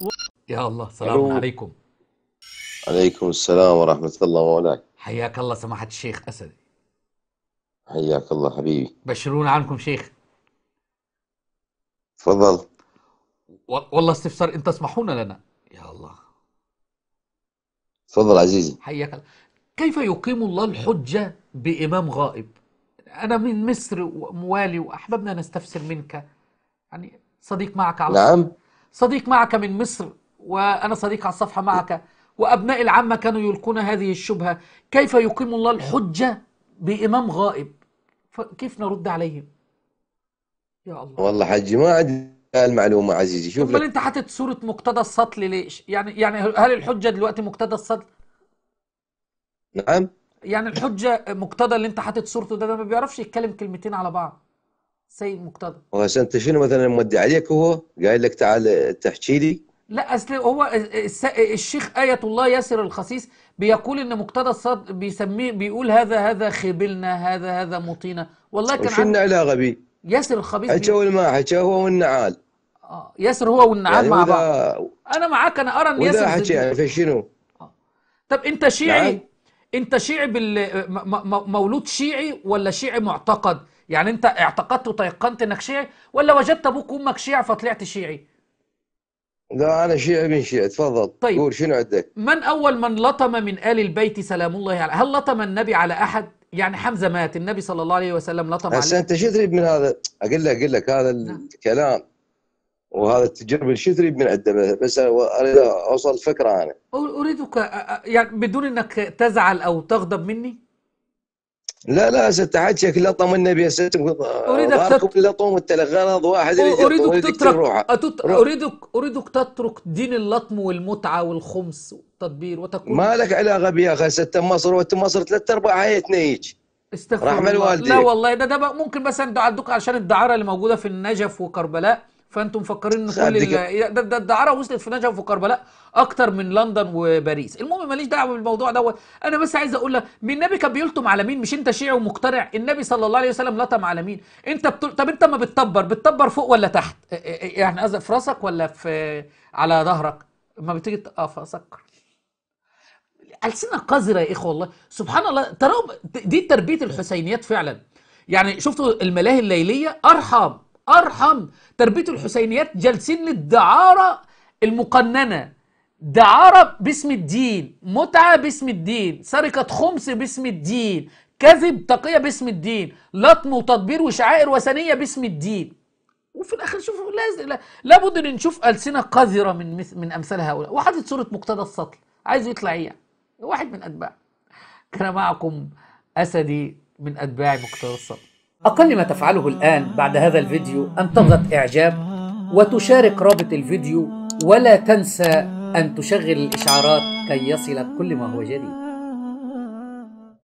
و... يا الله السلام عليكم عليكم السلام ورحمة الله وبركاته حياك الله سماحة الشيخ أسد حياك الله حبيبي بشرونا عنكم شيخ تفضل و... والله استفسار أن تسمحون لنا يا الله تفضل عزيزي حياك الله كيف يقيم الله الحجة بإمام غائب أنا من مصر وموالي وأحببنا نستفسر منك يعني صديق معك على نعم صديق معك من مصر وأنا صديق على الصفحة معك وأبناء العامة كانوا يلقون هذه الشبهة كيف يقيم الله الحجة بإمام غائب كيف نرد عليهم يا الله والله حجي ما عندي المعلومة عزيزي شوف بل انت حاطط صورة مقتدى السطل ليش؟ يعني يعني هل الحجة دلوقتي مقتدى السطل؟ نعم يعني الحجة مقتدى اللي انت حاطط صورته ده, ده ما بيعرفش يتكلم كلمتين على بعض سيد مقتدى وهسه انت شنو مثلا مودي عليك هو قايل لك تعال تحكي لي لا اصل هو الشيخ ايه الله ياسر الخصيص بيقول ان مقتدى الصاد بيسميه بيقول هذا هذا خبلنا هذا هذا مطينا والله كان شنو علاقه بي؟ ياسر الخبيث حكى ما حكى هو والنعال اه ياسر هو والنعال يعني مع بعض انا معاك انا ارى ان ياسر حكي يعني في شنو آه. طب انت شيعي نعم. انت شيعي بال... مولود شيعي ولا شيعي معتقد يعني انت اعتقدت وتيقنت انك شيعي ولا وجدت ابوك وامك شيعي فطلعت شيعي لا انا شيعي من شيعي تفضل طيب قول شنو عندك من اول من لطم من ال البيت سلام الله عليه هل لطم النبي على احد يعني حمزه مات النبي صلى الله عليه وسلم لطم عليه هسه انت شو تريد من هذا اقول لك اقول لك هذا نعم. الكلام وهذا التجربه شو تريد من عنده بس اريد اوصل فكره انا اريدك يعني بدون انك تزعل او تغضب مني لا لا ستحكيك لا طمنا ست اريدك تترك لا طم الغرض واحد اريدك تترك أتت... اريدك اريدك تترك دين اللطم والمتعه والخمس والتدبير وتكون ما لك علاقه بيا اخي ست مصر وانت مصر ثلاث ارباع حياتنا هيك استغفر الله لا والله ده ده ممكن بس ندعدوك عشان الدعاره اللي موجوده في النجف وكربلاء فانتم مفكرين ان كل إيه، ده, ده الدعاره وصلت في نجف وكربلاء اكتر من لندن وباريس المهم ماليش دعوه بالموضوع دوت انا بس عايز اقول لك من النبي كان بيلطم على مين مش انت شيعي ومقتنع النبي صلى الله عليه وسلم لطم على مين انت بتل... طب انت ما بتطبر بتطبر فوق ولا تحت إيه- إيه- يعني قصدك في راسك ولا في على ظهرك ما بتيجي تقف آه، فسكر السنه قذره يا اخو والله سبحان الله ترى دي تربيه الحسينيات فعلا يعني شفتوا الملاهي الليليه ارحم أرحم تربية الحسينيات جالسين للدعارة المقننة دعارة باسم الدين متعة باسم الدين سرقة خمس باسم الدين كذب تقية باسم الدين لطم وتطبير وشعائر وثنية باسم الدين وفي الاخر شوفوا لازم لابد ان نشوف السنه قذره من من امثال هؤلاء وحاطط صوره مقتدى السطل عايزه يطلع ايه واحد من اتباعه كان معكم اسدي من اتباع مقتدى السطل أقل ما تفعله الآن بعد هذا الفيديو أن تضغط إعجاب وتشارك رابط الفيديو ولا تنسى أن تشغل الإشعارات كي يصلك كل ما هو جديد